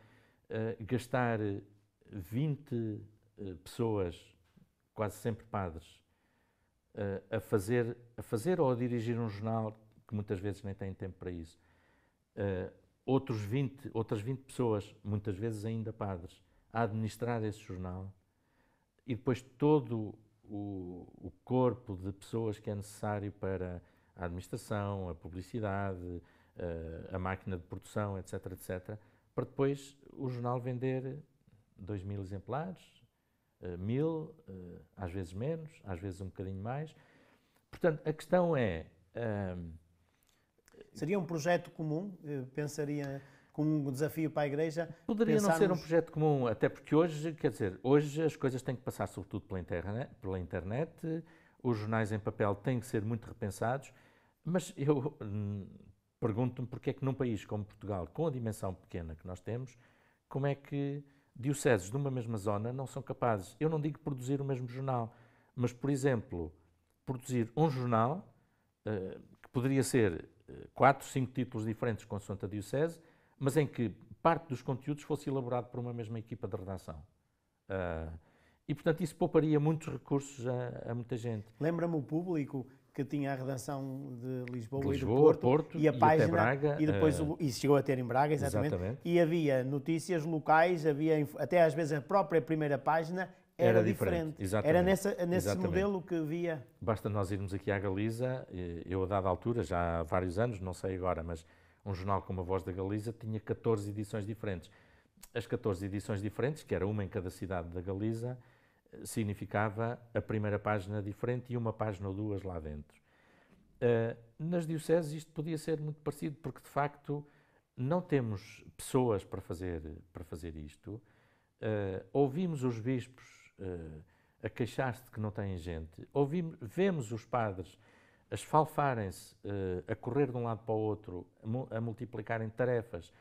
uh, gastar 20 eh, pessoas, quase sempre padres, uh, a, fazer, a fazer ou a dirigir um jornal que muitas vezes nem têm tempo para isso. Uh, outros 20, outras 20 pessoas, muitas vezes ainda padres, a administrar esse jornal e depois todo o, o, corpo de pessoas que é necessário para a administração, a publicidade, a, eh, a máquina de produção, etc, etc, para depois o jornal vender 2 mil exemplares, eh, mil, eh, às vezes menos, às vezes um bocadinho mais. Portanto, a questão é... Ehm, Seria um projeto comum? pensaria como um desafio para a Igreja. Poderia pensarmos... não ser um projeto comum, até porque hoje, quer dizer, hoje as coisas têm que passar sobretudo pela internet, pela internet os jornais em papel têm que ser muito repensados, mas eu hum, pergunto-me porque é que num país como Portugal, com a dimensão pequena que nós temos, como é que dioceses de uma mesma zona não são capazes, eu não digo produzir o mesmo jornal, mas, por exemplo, produzir um jornal uh, que poderia ser eh, quatro, cinco títulos diferentes consoante a diocese, mas em que parte dos conteúdos fosse elaborado por uma mesma equipa de redação. Uh, e, portanto, isso pouparia muitos recursos a, a muita gente. Lembra-me o público que tinha a redação de Lisboa, de Lisboa e do Porto, Porto e a e página Braga, e depois uh... o, e chegou ter em Braga exatamente, exatamente, e havia notícias locais havia até às vezes a própria primeira página era, era diferente, diferente. era nessa, nesse exatamente. modelo que havia basta nós irmos aqui à Galiza eh, eu a dada altura já há vários anos não sei agora mas um jornal como a Voz da Galiza tinha 14 edições diferentes. As 14 edições diferentes, que era uma em cada cidade da Galiza, eh, significava a primeira página diferente e uma página ou duas lá dentro. Uh, nas dioceses isto podia ser muito parecido, porque de facto não temos pessoas para fazer, para fazer isto. Uh, ouvimos os bispos uh, a queixar-se de que não têm gente, ouvimos, vemos os padres a esfalfarem-se, eh, a correr de um lado para o outro, a multiplicarem tarefas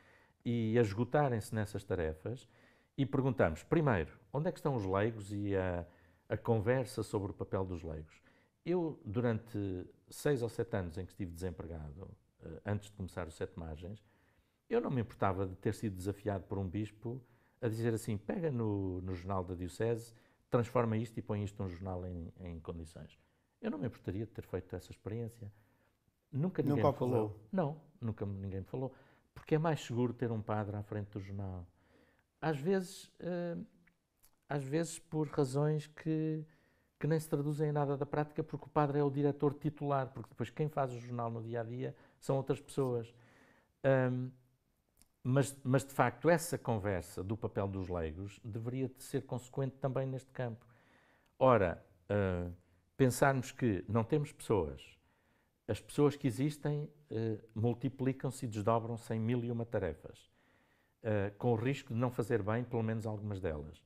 e a esgotarem-se nessas tarefas, e perguntamos, primeiro, onde é que estão os leigos e a, a conversa sobre o papel dos leigos? Eu, durante seis ou sete anos em que estive desempregado, eh, antes de começar os Sete Margens, eu não me importava de ter sido desafiado por um bispo a dizer assim: pega no, no jornal da Diocese, transforma isto e põe isto num jornal em, em condições. Eu não me importaria de ter feito essa experiência. Nunca ninguém nunca me falou. falou. Não, nunca ninguém me falou. Porque é mais seguro ter um padre à frente do jornal. Às vezes, uh, às vezes por razões que, que nem se traduzem em nada da prática, porque o padre é o diretor titular, porque depois quem faz o jornal no dia a dia são outras pessoas. Um, mas, mas, de facto, essa conversa do papel dos leigos deveria ser consequente também neste campo. Ora, uh, pensarmos que não temos pessoas, as pessoas que existem eh, multiplicam-se e desdobram-se em mil e uma tarefas, eh, com o risco de não fazer bem, pelo menos algumas delas.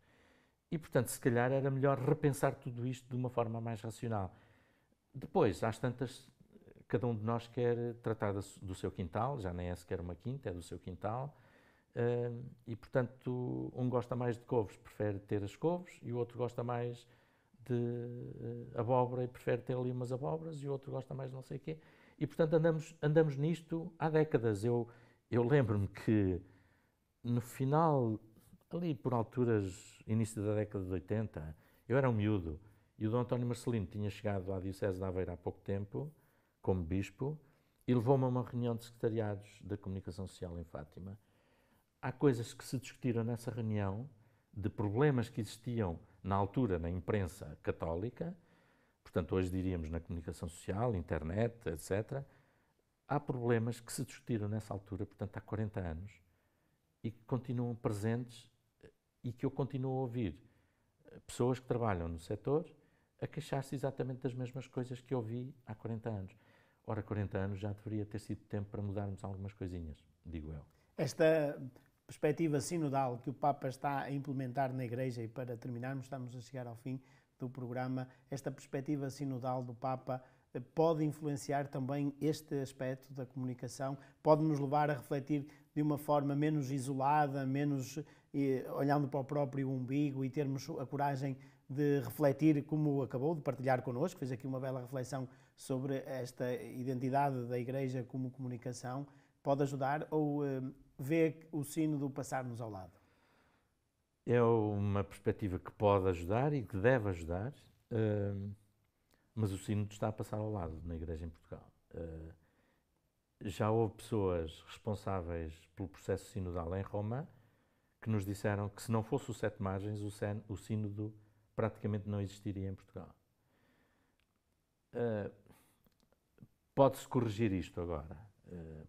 E, portanto, se calhar era melhor repensar tudo isto de uma forma mais racional. Depois, às tantas, cada um de nós quer tratar do seu quintal, já nem é sequer uma quinta, é do seu quintal. Uh, e, portanto, um gosta mais de couves, prefere ter as couves, e o outro gosta mais de eh, abóbora e prefere ter ali umas abóboras e o outro gosta mais de não sei o quê. E, portanto, andamos, andamos nisto há décadas. Eu, eu lembro-me que no final, ali por alturas, início da década de 80, eu era um miúdo e o Dom António Marcelino tinha chegado à Diocese de Aveira há pouco tempo, como bispo, e levou-me a uma reunião de secretariados da comunicação social em Fátima. Há coisas que se discutiram nessa reunião, de problemas que existiam na altura na imprensa católica, portanto hoje diríamos na comunicação social, internet, etc., há problemas que se discutiram nessa altura, portanto há 40 anos, e que continuam presentes eh, e que eu continuo a ouvir pessoas que trabalham no setor a queixar-se exatamente das mesmas coisas que eu ouvi há 40 anos. Ora, 40 anos já deveria ter sido tempo para mudarmos algumas coisinhas, digo eu. Esta perspectiva sinodal que o Papa está a implementar na Igreja, e para terminarmos, estamos a chegar ao fim do programa, esta perspectiva sinodal do Papa eh, pode influenciar também este aspecto da comunicação, pode nos levar a refletir de uma forma menos isolada, menos eh, olhando para o próprio umbigo e termos a coragem de refletir, como acabou de partilhar connosco, fez aqui uma bela reflexão sobre esta identidade da Igreja como comunicação, pode ajudar ou eh, vê o sino do passar-nos ao lado? É uma perspectiva que pode ajudar e que deve ajudar, uh, mas o sino está a passar ao lado na Igreja em Portugal. Uh, já houve pessoas responsáveis pelo processo sinodal em Roma que nos disseram que se não fosse o Sete Margens, o, sen, o sínodo praticamente não existiria em Portugal. Uh, Pode-se corrigir isto agora,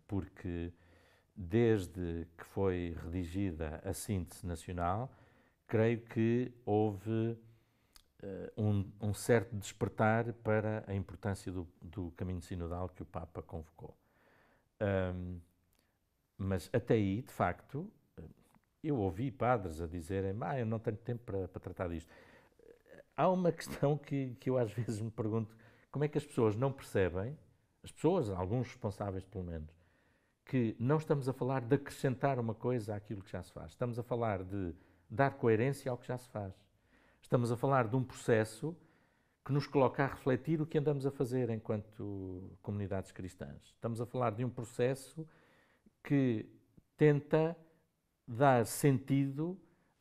porque desde que foi redigida a síntese nacional, creio que houve eh, um, um, certo despertar para a importância do, do caminho sinodal que o Papa convocou. Um, mas até aí, de facto, eu ouvi padres a dizerem: Ah, eu não tenho tempo para, para tratar disto. Há uma questão que, que eu às vezes me pergunto: como é que as pessoas não percebem, as pessoas, alguns responsáveis pelo menos, que não estamos a falar de acrescentar uma coisa àquilo que já se faz, estamos a falar de dar coerência ao que já se faz. Estamos a falar de um processo que nos coloca a refletir o que andamos a fazer enquanto comunidades cristãs. Estamos a falar de um processo que tenta dar sentido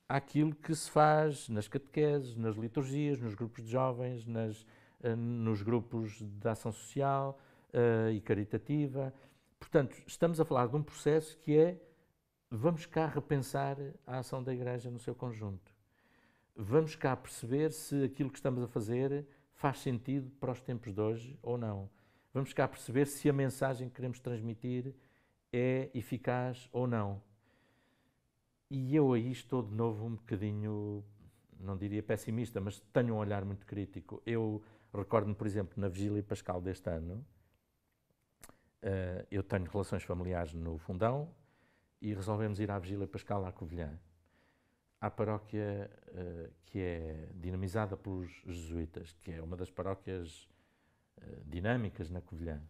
àquilo que se faz nas catequeses, nas liturgias, nos grupos de jovens, nas, eh, nos grupos de ação social uh, e caritativa. Portanto, estamos a falar de um processo que é vamos cá repensar a ação da Igreja no seu conjunto. Vamos cá perceber se aquilo que estamos a fazer faz sentido para os tempos de hoje ou não. Vamos cá perceber se a mensagem que queremos transmitir é eficaz ou não. E eu aí estou de novo um bocadinho, não diria pessimista, mas tenho um olhar muito crítico. Eu recordo-me, por exemplo, na Vigília Pascal deste ano, eh, eu tenho relações familiares no Fundão e resolvemos ir à Vigília Pascal à Covilhã, à paróquia eh, que é dinamizada pelos jesuítas, que é uma das paróquias eh, dinâmicas na Covilhã.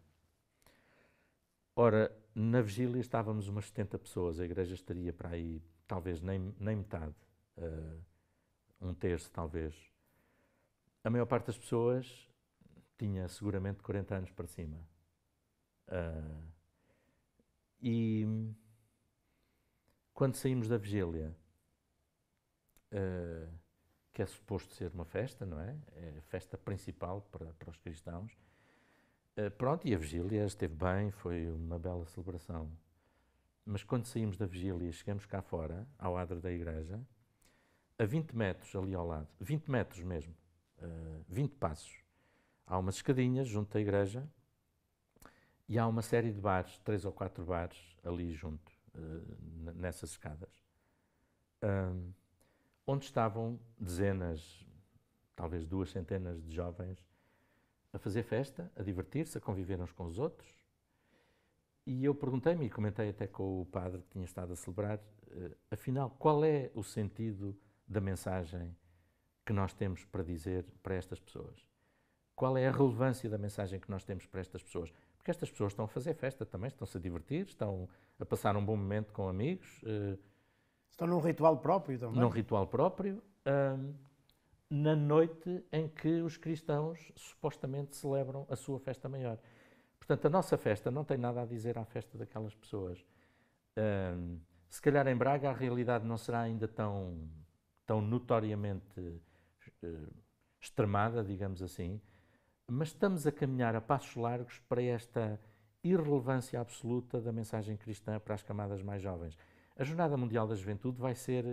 Ora, na vigília estávamos umas 70 pessoas, a igreja estaria para aí, talvez nem, nem metade, uh, um terço talvez. A maior parte das pessoas tinha seguramente 40 anos para cima. Uh, e quando saímos da vigília, uh, que é suposto ser uma festa, não é? É a festa principal para, para os cristãos. Uh, pronto, e a vigília esteve bem, foi uma bela celebração. Mas quando saímos da vigília e chegamos cá fora, ao adro da igreja, a 20 metros ali ao lado, 20 metros mesmo, uh, 20 passos, há umas escadinhas junto à igreja e há uma série de bares, três ou quatro bares ali junto, uh, nessas escadas, um, onde estavam dezenas, talvez duas centenas de jovens a fazer festa, a divertir-se, a conviver uns com os outros. E eu perguntei-me, e comentei até com o padre que tinha estado a celebrar, uh, afinal, qual é o sentido da mensagem que nós temos para dizer para estas pessoas? Qual é a relevância da mensagem que nós temos para estas pessoas? porque estas pessoas estão a fazer festa também, estão-se a divertir, estão a passar um bom momento com amigos. Eh, estão num ritual próprio também. Num ritual próprio, na noite em que os cristãos supostamente celebram a sua festa maior. Portanto, a nossa festa não tem nada a dizer à festa daquelas pessoas. se calhar em Braga a realidade não será ainda tão, tão notoriamente uh, extremada, digamos assim, mas estamos a caminhar a passos largos para esta irrelevância absoluta da mensagem cristã para as camadas mais jovens. A Jornada Mundial da Juventude vai ser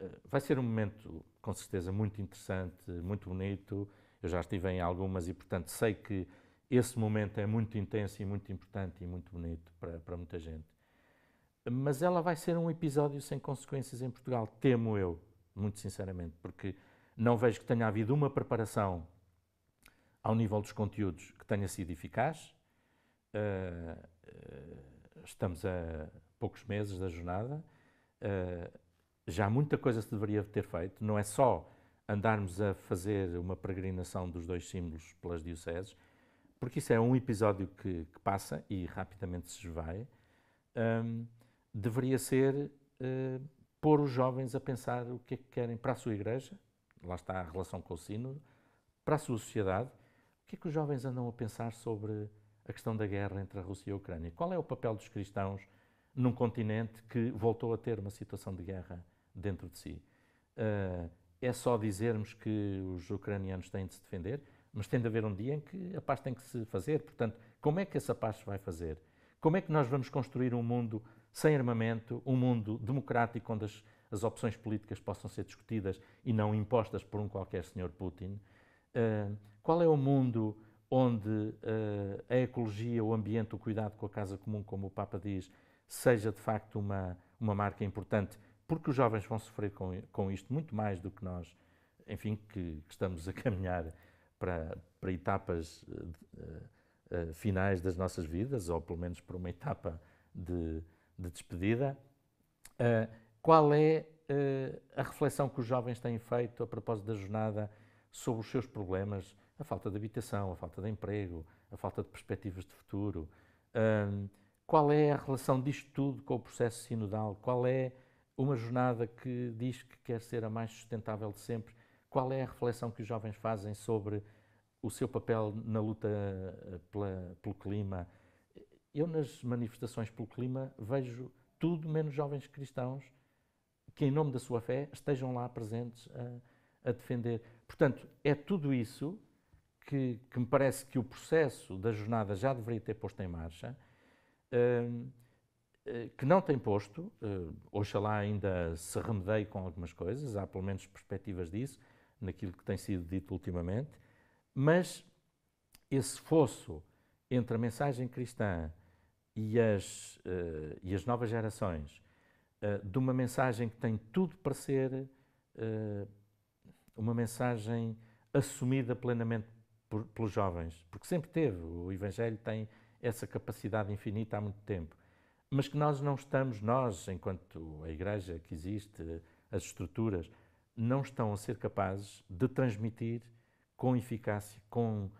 eh, vai ser um momento com certeza muito interessante, muito bonito. Eu já estive em algumas e portanto sei que esse momento é muito intenso e muito importante e muito bonito para, para muita gente. Mas ela vai ser um episódio sem consequências em Portugal, temo eu, muito sinceramente, porque não vejo que tenha havido uma preparação ao nível dos conteúdos, que tenha sido eficaz. Eh, eh, estamos a poucos meses da jornada. Eh, já muita coisa se deveria ter feito. Não é só andarmos a fazer uma peregrinação dos dois símbolos pelas dioceses, porque isso é um episódio que, que passa e rapidamente se vai. Ehm, deveria ser pôr os jovens a pensar o que é que querem para a sua igreja, lá está a relação com o sínodo, para a sua sociedade que é que os jovens andam a pensar sobre a questão da guerra entre a Rússia e a Ucrânia? Qual é o papel dos cristãos num continente que voltou a ter uma situação de guerra dentro de si? Uh, é só dizermos que os ucranianos têm de se defender, mas tem de haver um dia em que a paz tem que se fazer. Portanto, como é que essa paz se vai fazer? Como é que nós vamos construir um mundo sem armamento, um mundo democrático onde as, as opções políticas possam ser discutidas e não impostas por um qualquer senhor Putin? Ah, qual é o mundo onde uh, a ecologia, o ambiente, o cuidado com a casa comum, como o Papa diz, seja de facto uma, uma marca importante? Porque os jovens vão sofrer com, com isto muito mais do que nós, enfim, que, que estamos a caminhar para, para etapas uh, finais das nossas vidas, ou pelo menos para uma etapa de, de despedida. qual é a reflexão que os jovens têm feito a propósito da jornada? sobre os seus problemas, a falta de habitação, a falta de emprego, a falta de perspectivas de futuro. Um, qual é a relação disto tudo com o processo sinodal? Qual é uma jornada que diz que quer ser a mais sustentável de sempre? Qual é a reflexão que os jovens fazem sobre o seu papel na luta eh, pela, pelo clima? Eu, nas manifestações pelo clima, vejo tudo menos jovens cristãos que, em nome da sua fé, estejam lá presentes a defender. Portanto, é tudo isso que, que me parece que o processo da jornada já deveria ter posto em marcha, hum, eh, que não tem posto, eh, oxalá ainda se remedei com algumas coisas, há pelo menos perspectivas disso, naquilo que tem sido dito ultimamente, mas esse fosso entre a mensagem cristã e as, eh, e as novas gerações, de uma mensagem que tem tudo para ser uma mensagem assumida plenamente por, pelos jovens, porque sempre teve, o Evangelho tem essa capacidade infinita há muito tempo, mas que nós não estamos, nós, enquanto a Igreja que existe, as estruturas, não estão a ser capazes de transmitir com eficácia, com,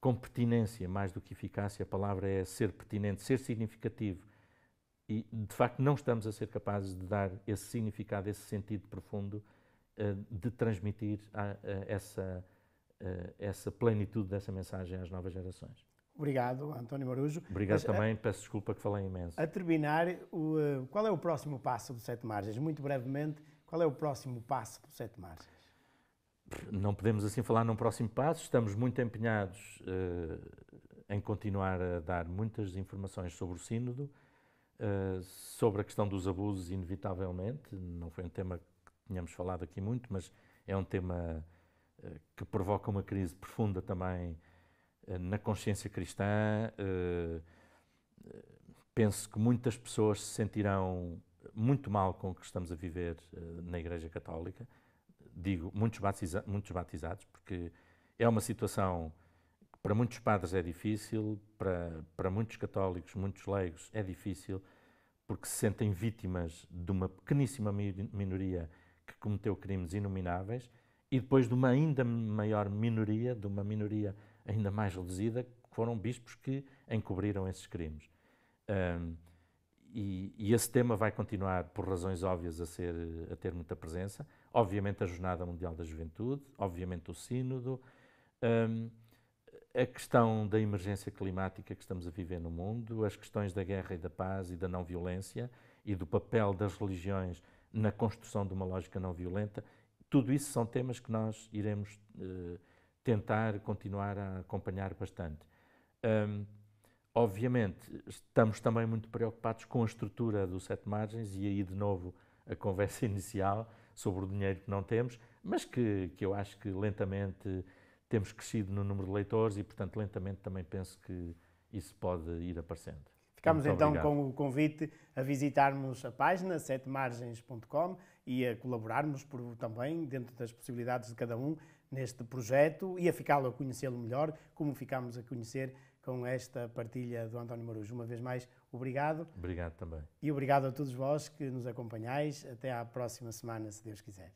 com pertinência, mais do que eficácia, a palavra é ser pertinente, ser significativo. E, de facto, não estamos a ser capazes de dar esse significado, esse sentido profundo eh, de transmitir essa, eh, essa plenitude dessa mensagem às novas gerações. Obrigado, António Marujo. Obrigado Mas, eh, também, a, peço desculpa que falei imenso. A terminar, o, qual é o próximo passo do Sete Margens? Muito brevemente, qual é o próximo passo do Sete Margens? Não podemos assim falar num próximo passo, estamos muito empenhados uh, em continuar a dar muitas informações sobre o Sínodo, uh, sobre a questão dos abusos, inevitavelmente, não foi um tema tínhamos falado aqui muito, mas é um tema eh, que provoca uma crise profunda também eh, na consciência cristã. Eh, penso que muitas pessoas se sentirão muito mal com o que estamos a viver na Igreja Católica. Digo, muitos, batiza muitos batizados, porque é uma situação que para muitos padres é difícil, para, para muitos católicos, muitos leigos é difícil, porque se sentem vítimas de uma pequeníssima minoria que cometeu crimes inomináveis, e depois de uma ainda maior minoria, de uma minoria ainda mais reduzida, foram bispos que encobriram esses crimes. Um, e, e, esse tema vai continuar, por razões óbvias, a, ser, a ter muita presença. Obviamente a Jornada Mundial da Juventude, obviamente o Sínodo, um, a questão da emergência climática que estamos a viver no mundo, as questões da guerra e da paz e da não violência e do papel das religiões na construção de uma lógica não violenta. Tudo isso são temas que nós iremos eh, tentar continuar a acompanhar bastante. Um, obviamente, estamos também muito preocupados com a estrutura do Sete Margens e aí, de novo, a conversa inicial sobre o dinheiro que não temos, mas que, que eu acho que lentamente temos crescido no número de leitores e, portanto, lentamente também penso que isso pode ir aparecendo. Ficamos então obrigado. com o convite a visitarmos a página setemargens.com e a colaborarmos por, também, dentro das possibilidades de cada um, neste projeto e a ficá-lo a conhecê-lo melhor, como ficámos a conhecer com esta partilha do António Marujo. Uma vez mais, obrigado. Obrigado também. E obrigado a todos vós que nos acompanhais. Até à próxima semana, se Deus quiser.